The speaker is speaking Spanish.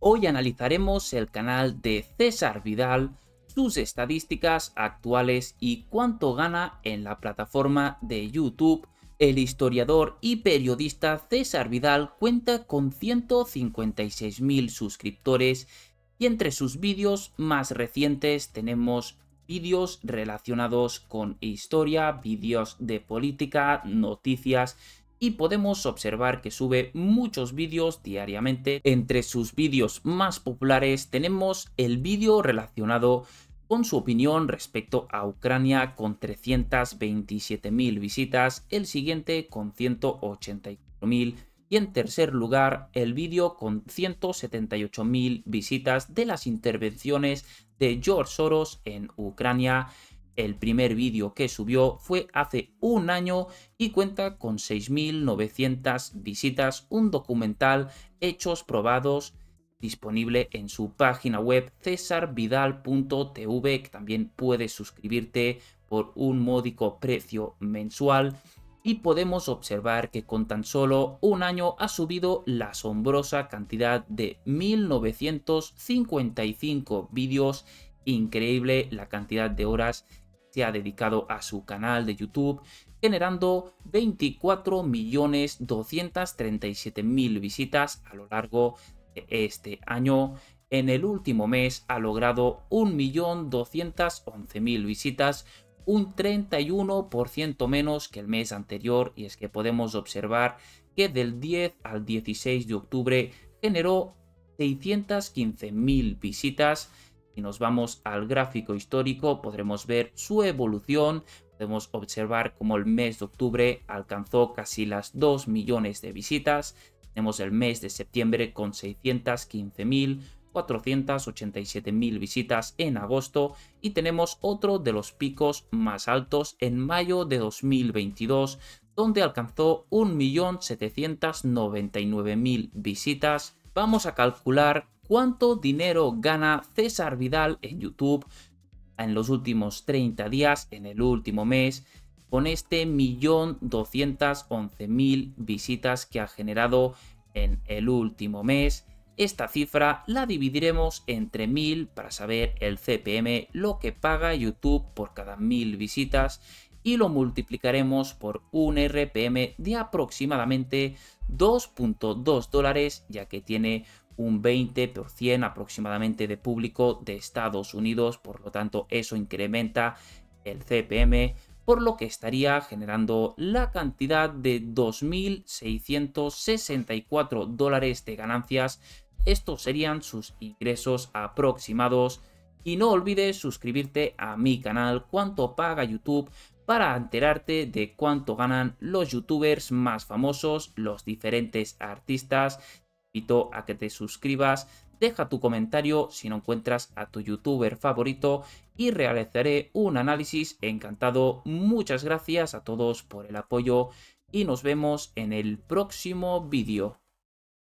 Hoy analizaremos el canal de César Vidal, sus estadísticas actuales y cuánto gana en la plataforma de YouTube. El historiador y periodista César Vidal cuenta con 156.000 suscriptores y entre sus vídeos más recientes tenemos vídeos relacionados con historia, vídeos de política, noticias, y podemos observar que sube muchos vídeos diariamente. Entre sus vídeos más populares tenemos el vídeo relacionado con su opinión respecto a Ucrania con 327.000 visitas, el siguiente con 184.000 y en tercer lugar el vídeo con 178.000 visitas de las intervenciones de George Soros en Ucrania el primer vídeo que subió fue hace un año y cuenta con 6.900 visitas, un documental hechos probados disponible en su página web cesarvidal.tv también puedes suscribirte por un módico precio mensual y podemos observar que con tan solo un año ha subido la asombrosa cantidad de 1955 vídeos, increíble la cantidad de horas ha dedicado a su canal de YouTube, generando millones mil visitas a lo largo de este año. En el último mes ha logrado millón mil visitas, un 31% menos que el mes anterior y es que podemos observar que del 10 al 16 de octubre generó mil visitas, si nos vamos al gráfico histórico, podremos ver su evolución. Podemos observar cómo el mes de octubre alcanzó casi las 2 millones de visitas. Tenemos el mes de septiembre con 615.487.000 visitas en agosto y tenemos otro de los picos más altos en mayo de 2022 donde alcanzó 1.799.000 visitas. Vamos a calcular cuánto dinero gana César Vidal en YouTube en los últimos 30 días, en el último mes, con este millón 211 mil visitas que ha generado en el último mes. Esta cifra la dividiremos entre mil para saber el CPM, lo que paga YouTube por cada mil visitas y lo multiplicaremos por un RPM de aproximadamente 2.2 dólares ya que tiene un 20% aproximadamente de público de Estados Unidos, por lo tanto eso incrementa el CPM, por lo que estaría generando la cantidad de 2.664 dólares de ganancias. Estos serían sus ingresos aproximados. Y no olvides suscribirte a mi canal Cuánto Paga YouTube para enterarte de cuánto ganan los youtubers más famosos, los diferentes artistas invito a que te suscribas, deja tu comentario si no encuentras a tu youtuber favorito y realizaré un análisis encantado. Muchas gracias a todos por el apoyo y nos vemos en el próximo vídeo.